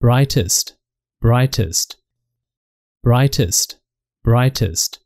brightest, brightest, brightest, brightest.